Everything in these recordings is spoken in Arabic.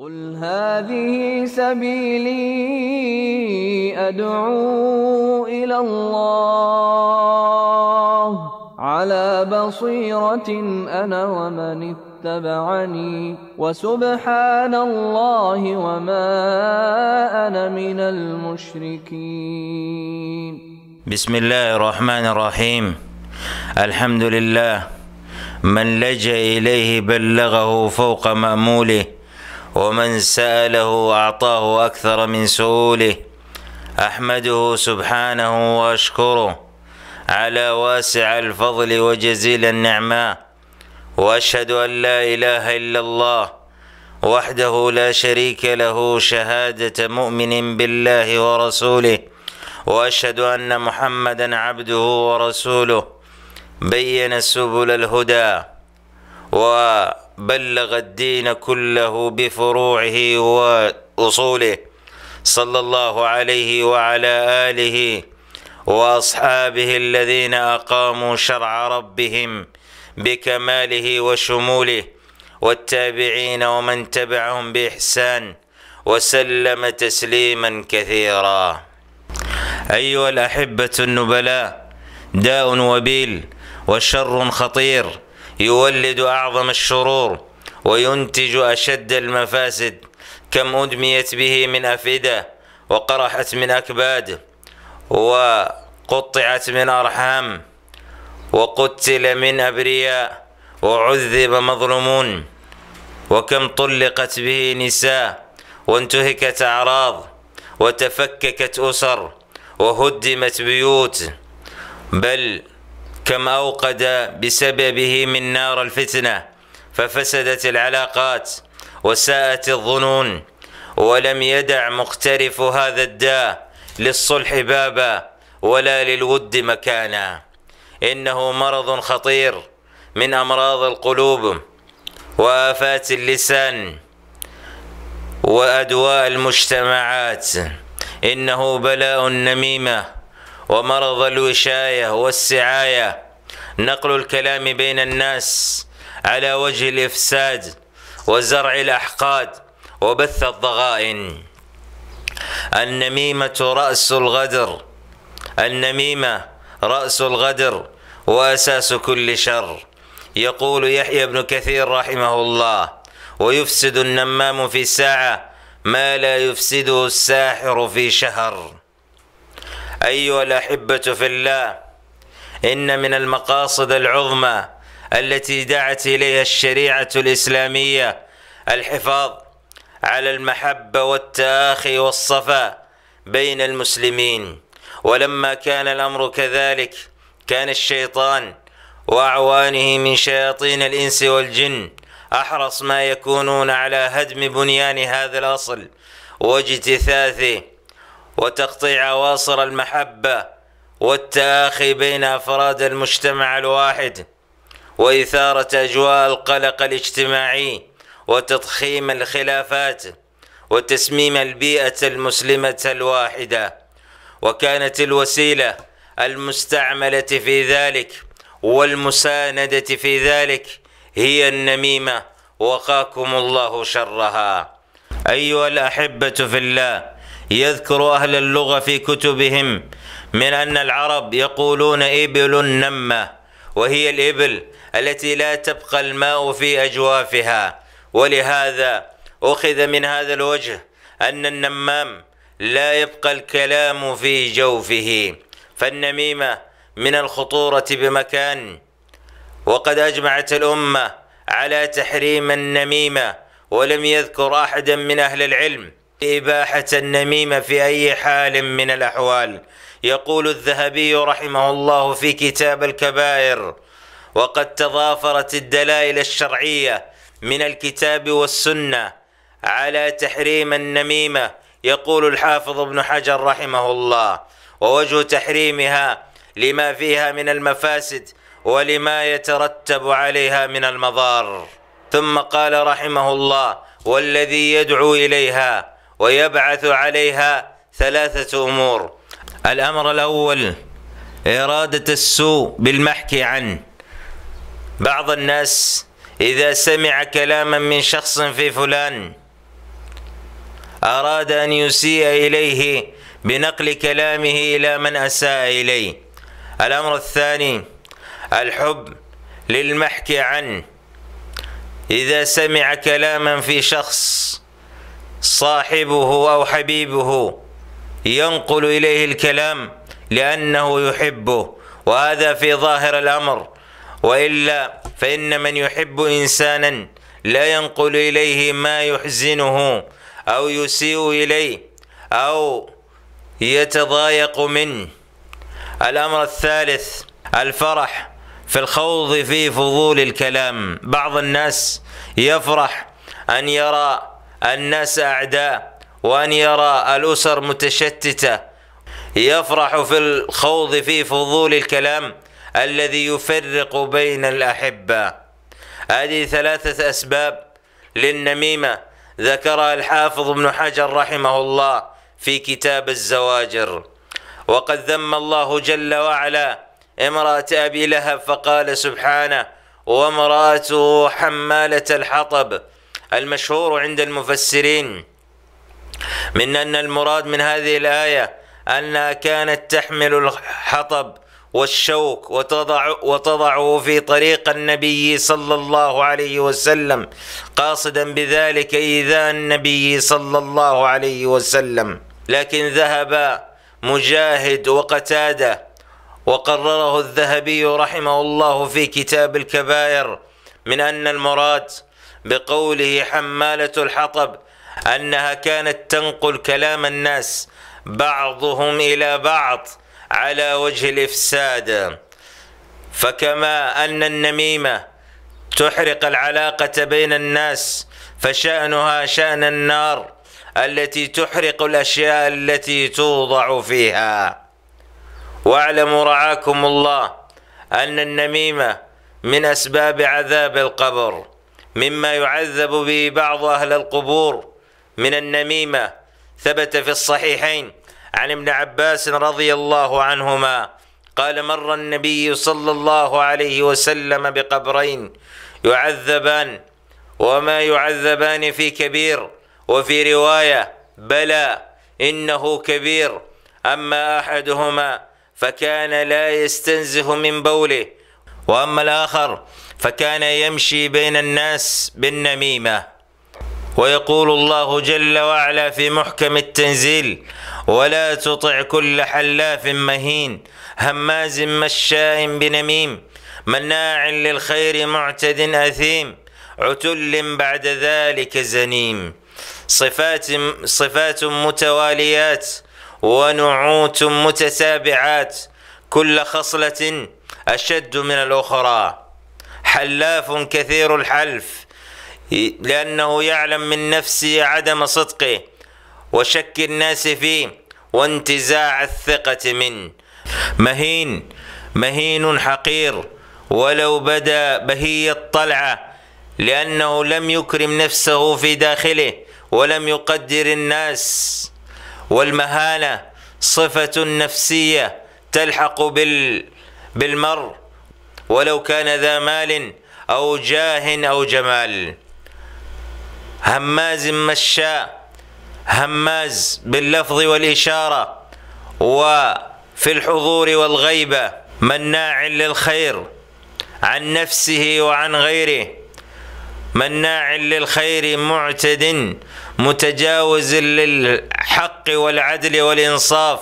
قل هذه سبيلي أدعو إلى الله على بصيرة أنا ومن اتبعني وسبحان الله وما أنا من المشركين بسم الله الرحمن الرحيم الحمد لله من لجأ إليه بلغه فوق مأموله ومن سأله أعطاه أكثر من سؤوله أحمده سبحانه وأشكره على واسع الفضل وجزيل النعماء وأشهد أن لا إله إلا الله وحده لا شريك له شهادة مؤمن بالله ورسوله وأشهد أن محمدا عبده ورسوله بين سبل الهدى و بلغ الدين كله بفروعه وأصوله صلى الله عليه وعلى آله وأصحابه الذين أقاموا شرع ربهم بكماله وشموله والتابعين ومن تبعهم بإحسان وسلم تسليما كثيرا أيها الأحبة النبلاء داء وبيل وشر خطير يولد أعظم الشرور وينتج أشد المفاسد كم أدميت به من أفئدة وقرحت من أكباد وقطعت من أرحام وقتل من أبرياء وعذب مظلومون وكم طلقت به نساء وانتهكت أعراض وتفككت أسر وهدمت بيوت بل كم أوقد بسببه من نار الفتنة ففسدت العلاقات وساءت الظنون ولم يدع مقترف هذا الداء للصلح بابا ولا للود مكانا إنه مرض خطير من أمراض القلوب وآفات اللسان وأدواء المجتمعات إنه بلاء نميمة ومرض الوشاية والسعاية نقل الكلام بين الناس على وجه الإفساد وزرع الأحقاد وبث الضغائن النميمة رأس الغدر النميمة رأس الغدر وأساس كل شر يقول يحيى بن كثير رحمه الله ويفسد النمام في ساعة ما لا يفسده الساحر في شهر أيها الأحبة في الله إن من المقاصد العظمى التي دعت إليها الشريعة الإسلامية الحفاظ على المحبة والتآخي والصفاء بين المسلمين ولما كان الأمر كذلك كان الشيطان وأعوانه من شياطين الإنس والجن أحرص ما يكونون على هدم بنيان هذا الأصل واجتثاثه وتقطيع أواصر المحبة والتآخي بين أفراد المجتمع الواحد وإثارة أجواء القلق الاجتماعي وتضخيم الخلافات وتسميم البيئة المسلمة الواحدة وكانت الوسيلة المستعملة في ذلك والمساندة في ذلك هي النميمة وقاكم الله شرها أيها الأحبة في الله يذكر أهل اللغة في كتبهم من أن العرب يقولون إبل نمة وهي الإبل التي لا تبقى الماء في أجوافها ولهذا أخذ من هذا الوجه أن النمام لا يبقى الكلام في جوفه فالنميمة من الخطورة بمكان وقد أجمعت الأمة على تحريم النميمة ولم يذكر أحدا من أهل العلم إباحة النميمة في أي حال من الأحوال يقول الذهبي رحمه الله في كتاب الكبائر وقد تضافرت الدلائل الشرعية من الكتاب والسنة على تحريم النميمة يقول الحافظ ابن حجر رحمه الله ووجه تحريمها لما فيها من المفاسد ولما يترتب عليها من المضار ثم قال رحمه الله والذي يدعو إليها ويبعث عليها ثلاثة أمور الأمر الأول إرادة السوء بالمحكي عنه بعض الناس إذا سمع كلاما من شخص في فلان أراد أن يسيء إليه بنقل كلامه إلى من أساء إليه الأمر الثاني الحب للمحكي عنه إذا سمع كلاما في شخص صاحبه أو حبيبه ينقل إليه الكلام لأنه يحبه وهذا في ظاهر الأمر وإلا فإن من يحب إنسانا لا ينقل إليه ما يحزنه أو يسيء إليه أو يتضايق منه الأمر الثالث الفرح في الخوض في فضول الكلام بعض الناس يفرح أن يرى الناس أعداء وأن يرى الأسر متشتتة يفرح في الخوض في فضول الكلام الذي يفرق بين الأحبة هذه ثلاثة أسباب للنميمة ذكرها الحافظ ابن حجر رحمه الله في كتاب الزواجر وقد ذم الله جل وعلا امرأة أبي لهب فقال سبحانه وامرأته حمالة الحطب المشهور عند المفسرين من أن المراد من هذه الآية أنها كانت تحمل الحطب والشوك وتضع وتضعه في طريق النبي صلى الله عليه وسلم قاصدا بذلك إيذاء النبي صلى الله عليه وسلم لكن ذهب مجاهد وقتاده وقرره الذهبي رحمه الله في كتاب الكبائر من أن المراد بقوله حمالة الحطب أنها كانت تنقل كلام الناس بعضهم إلى بعض على وجه الإفساد فكما أن النميمة تحرق العلاقة بين الناس فشأنها شأن النار التي تحرق الأشياء التي توضع فيها واعلموا رعاكم الله أن النميمة من أسباب عذاب القبر مما يعذب به بعض أهل القبور من النميمة ثبت في الصحيحين عن ابن عباس رضي الله عنهما قال مر النبي صلى الله عليه وسلم بقبرين يعذبان وما يعذبان في كبير وفي رواية بلى إنه كبير أما أحدهما فكان لا يستنزه من بوله وأما الآخر فكان يمشي بين الناس بالنميمة ويقول الله جل وعلا في محكم التنزيل ولا تطع كل حلاف مهين هماز مشاء بنميم مناع للخير معتد أثيم عتل بعد ذلك زنيم صفات صفات متواليات ونعوت متتابعات كل خصلة أشد من الأخرى حلاف كثير الحلف لأنه يعلم من نفسه عدم صدقه وشك الناس فيه وانتزاع الثقة منه مهين مهين حقير ولو بدا بهي الطلعة لأنه لم يكرم نفسه في داخله ولم يقدر الناس والمهانة صفة نفسية تلحق بال بالمر ولو كان ذا مال أو جاه أو جمال هماز مشاء هماز باللفظ والإشارة وفي الحضور والغيبة مناع للخير عن نفسه وعن غيره مناع للخير معتد متجاوز للحق والعدل والإنصاف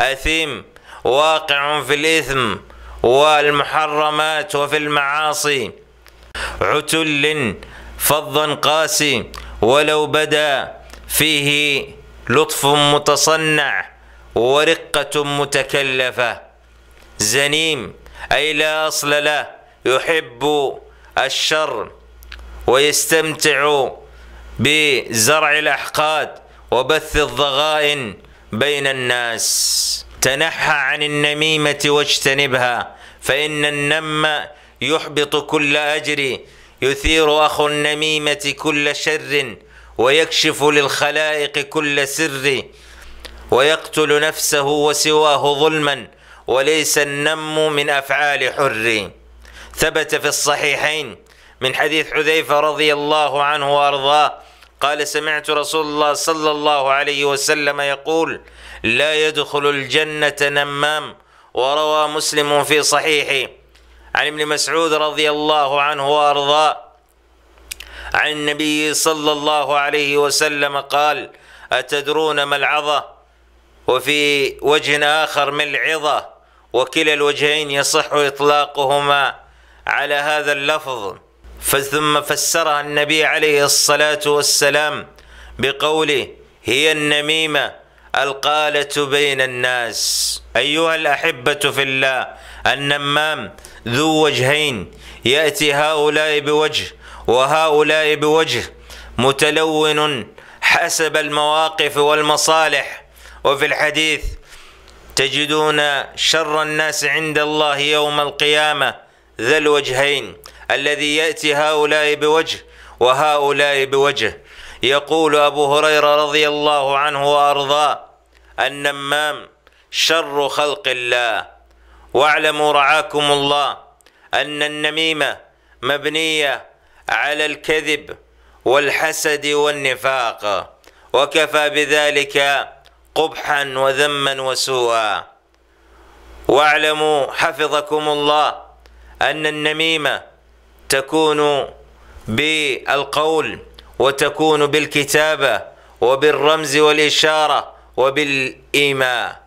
أثيم واقع في الإثم والمحرمات وفي المعاصي عتل فظ قاسي ولو بدا فيه لطف متصنع ورقة متكلفة زنيم أي لا أصل له يحب الشر ويستمتع بزرع الأحقاد وبث الضغائن بين الناس تنحى عن النميمة واجتنبها فإن النم يحبط كل أجر يثير أخ النميمة كل شر ويكشف للخلائق كل سر ويقتل نفسه وسواه ظلما وليس النم من أفعال حر ثبت في الصحيحين من حديث حذيفة رضي الله عنه وأرضاه قال سمعت رسول الله صلى الله عليه وسلم يقول لا يدخل الجنة نمام وروى مسلم في صحيحه عن ابن مسعود رضي الله عنه وأرضاه عن النبي صلى الله عليه وسلم قال أتدرون ما العظة وفي وجه آخر ما العظة وكلا الوجهين يصح إطلاقهما على هذا اللفظ ثم فسرها النبي عليه الصلاة والسلام بقوله هي النميمة القالة بين الناس أيها الأحبة في الله النمام ذو وجهين يأتي هؤلاء بوجه وهؤلاء بوجه متلون حسب المواقف والمصالح وفي الحديث تجدون شر الناس عند الله يوم القيامة ذا الوجهين الذي يأتي هؤلاء بوجه وهؤلاء بوجه يقول أبو هريرة رضي الله عنه وأرضاه النمام شر خلق الله واعلموا رعاكم الله أن النميمة مبنية على الكذب والحسد والنفاق وكفى بذلك قبحا وذما وسوءا واعلموا حفظكم الله أن النميمة تكون بالقول وتكون بالكتابة وبالرمز والإشارة وبالإيماء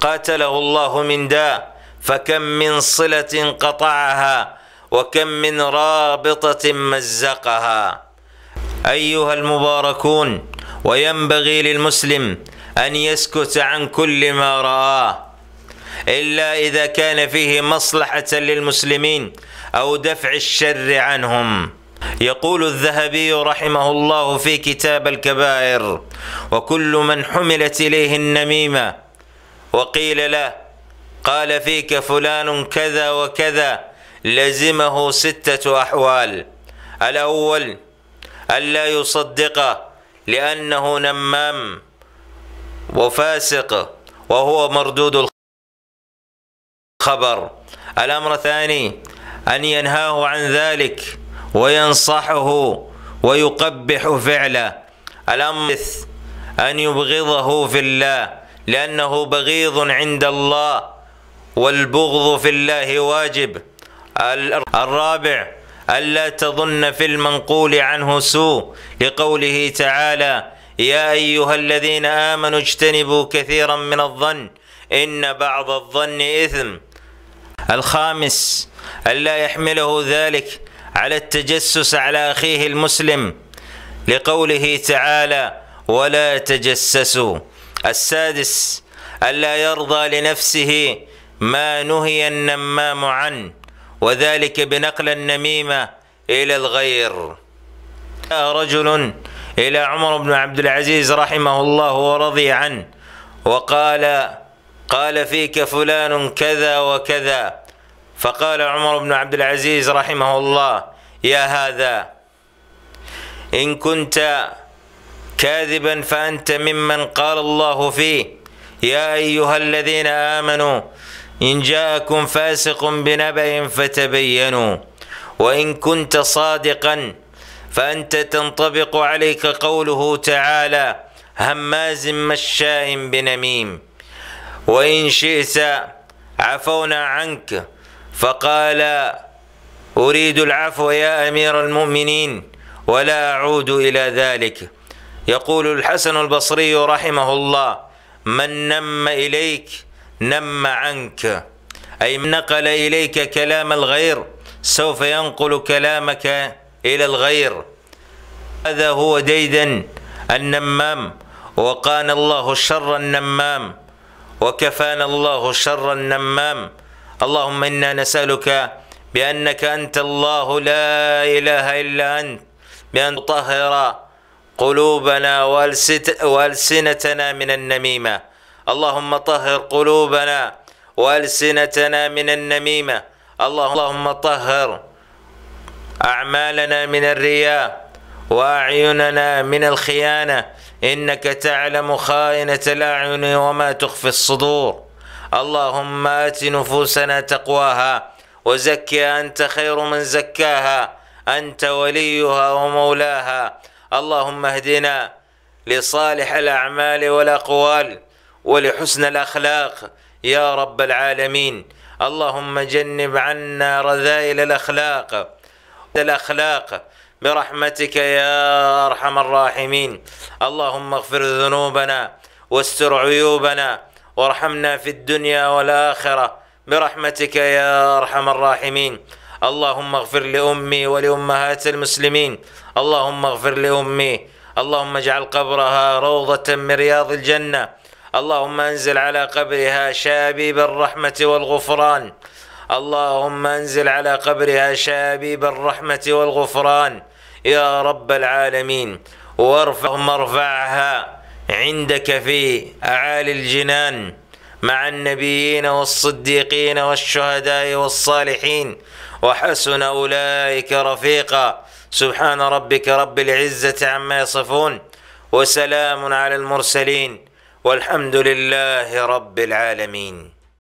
قاتله الله من داء فكم من صلة قطعها وكم من رابطة مزقها أيها المباركون وينبغي للمسلم أن يسكت عن كل ما رآه إلا إذا كان فيه مصلحة للمسلمين أو دفع الشر عنهم يقول الذهبي رحمه الله في كتاب الكبائر وكل من حملت إليه النميمة وقيل له قال فيك فلان كذا وكذا لزمه ستة أحوال الأول ألا يصدقه لأنه نمام وفاسق وهو مردود الخبر الأمر الثاني أن ينهاه عن ذلك وينصحه ويقبح فعله الأمر أن يبغضه في الله لأنه بغيض عند الله والبغض في الله واجب الرابع ألا تظن في المنقول عنه سوء لقوله تعالى يا أيها الذين آمنوا اجتنبوا كثيرا من الظن إن بعض الظن إثم الخامس ألا يحمله ذلك على التجسس على أخيه المسلم لقوله تعالى ولا تجسسوا السادس ألا يرضى لنفسه ما نهي النمام عنه وذلك بنقل النميمة إلى الغير رجل إلى عمر بن عبد العزيز رحمه الله ورضي عنه وقال قال فيك فلان كذا وكذا فقال عمر بن عبد العزيز رحمه الله يا هذا إن كنت كاذبا فأنت ممن قال الله فيه يا أيها الذين آمنوا إن جاءكم فاسق بنبأ فتبينوا وإن كنت صادقا فأنت تنطبق عليك قوله تعالى هماز مشاء بنميم وإن شئت عفونا عنك فقال أريد العفو يا أمير المؤمنين ولا أعود إلى ذلك يقول الحسن البصري رحمه الله من نم إليك نم عنك أي من نقل إليك كلام الغير سوف ينقل كلامك إلى الغير هذا هو ديدا النمام وقانا الله شر النمام وكفانا الله شر النمام اللهم إنا نسألك بأنك أنت الله لا إله إلا أنت بأن تطهر قلوبنا وألسنتنا من النميمة اللهم طهر قلوبنا وألسنتنا من النميمة اللهم طهر أعمالنا من الرياء وأعيننا من الخيانة إنك تعلم خائنة الأعين وما تخفي الصدور اللهم آت نفوسنا تقواها وزكي أنت خير من زكاها أنت وليها ومولاها اللهم اهدنا لصالح الأعمال والأقوال ولحسن الأخلاق يا رب العالمين اللهم جنب عنا رذائل الأخلاق الأخلاق برحمتك يا أرحم الراحمين اللهم اغفر ذنوبنا واستر عيوبنا وارحمنا في الدنيا والآخرة برحمتك يا أرحم الراحمين اللهم اغفر لأمي ولأمهات المسلمين اللهم اغفر لأمي اللهم اجعل قبرها روضة من رياض الجنة اللهم انزل على قبرها شابيب الرحمة والغفران اللهم انزل على قبرها شابيب الرحمة والغفران يا رب العالمين وارفع مرفعها عندك في أعالي الجنان مع النبيين والصديقين والشهداء والصالحين وحسن أولئك رفيقا سبحان ربك رب العزة عما يصفون وسلام على المرسلين والحمد لله رب العالمين